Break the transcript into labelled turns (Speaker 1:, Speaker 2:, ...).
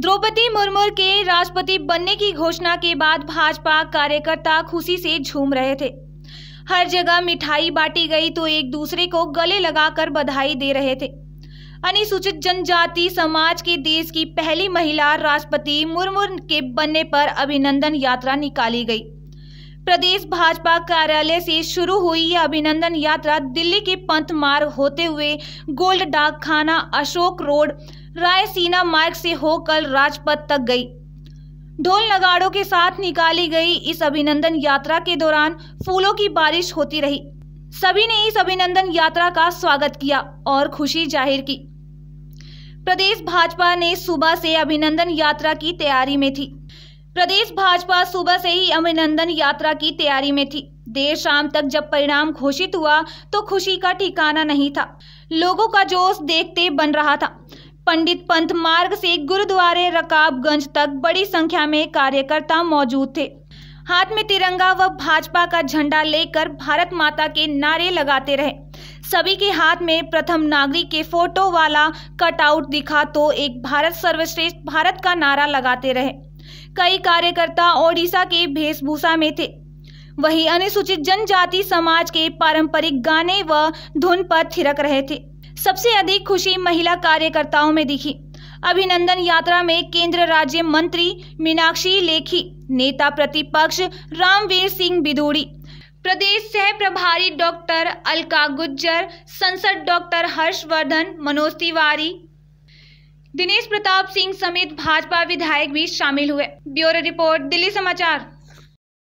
Speaker 1: द्रौपदी मुर्मू के राष्ट्रपति बनने की घोषणा के बाद भाजपा कार्यकर्ता खुशी से झूम रहे थे हर जगह मिठाई बांटी गई तो एक दूसरे को गले लगाकर बधाई दे रहे थे अनुसूचित जनजाति समाज के देश की पहली महिला राष्ट्रपति मुर्मू के बनने पर अभिनंदन यात्रा निकाली गई प्रदेश भाजपा कार्यालय से शुरू हुई यह अभिनंदन यात्रा दिल्ली के पंथ मार्ग होते हुए गोल्ड डाक खाना अशोक रोड रायसीना मार्ग से होकर राजपथ तक गई ढोल नगाड़ों के साथ निकाली गई इस अभिनंदन यात्रा के दौरान फूलों की बारिश होती रही सभी ने इस अभिनंदन यात्रा का स्वागत किया और खुशी जाहिर की प्रदेश भाजपा ने सुबह से अभिनंदन यात्रा की तैयारी में थी प्रदेश भाजपा सुबह से ही अभिनंदन यात्रा की तैयारी में थी देर शाम तक जब परिणाम घोषित हुआ तो खुशी का ठिकाना नहीं था लोगों का जोश देखते बन रहा था पंडित पंथ मार्ग से गुरुद्वारे रकाबगंज तक बड़ी संख्या में कार्यकर्ता मौजूद थे हाथ में तिरंगा व भाजपा का झंडा लेकर भारत माता के नारे लगाते रहे सभी के हाथ में प्रथम नागरिक के फोटो वाला कटआउट दिखा तो एक भारत सर्वश्रेष्ठ भारत का नारा लगाते रहे कई कार्यकर्ता ओडिशा के वेशभूषा में थे वहीं अनुसूचित जनजाति समाज के पारंपरिक गाने व धुन पर थिरक रहे थे सबसे अधिक खुशी महिला कार्यकर्ताओं में दिखी अभिनंदन यात्रा में केंद्र राज्य मंत्री मीनाक्षी लेखी नेता प्रतिपक्ष रामवीर सिंह बिदोड़ी प्रदेश सह प्रभारी डॉक्टर अलका गुज्जर संसद डॉक्टर हर्षवर्धन मनोज तिवारी दिनेश प्रताप सिंह समेत भाजपा विधायक भी शामिल हुए ब्यूरो रिपोर्ट दिल्ली समाचार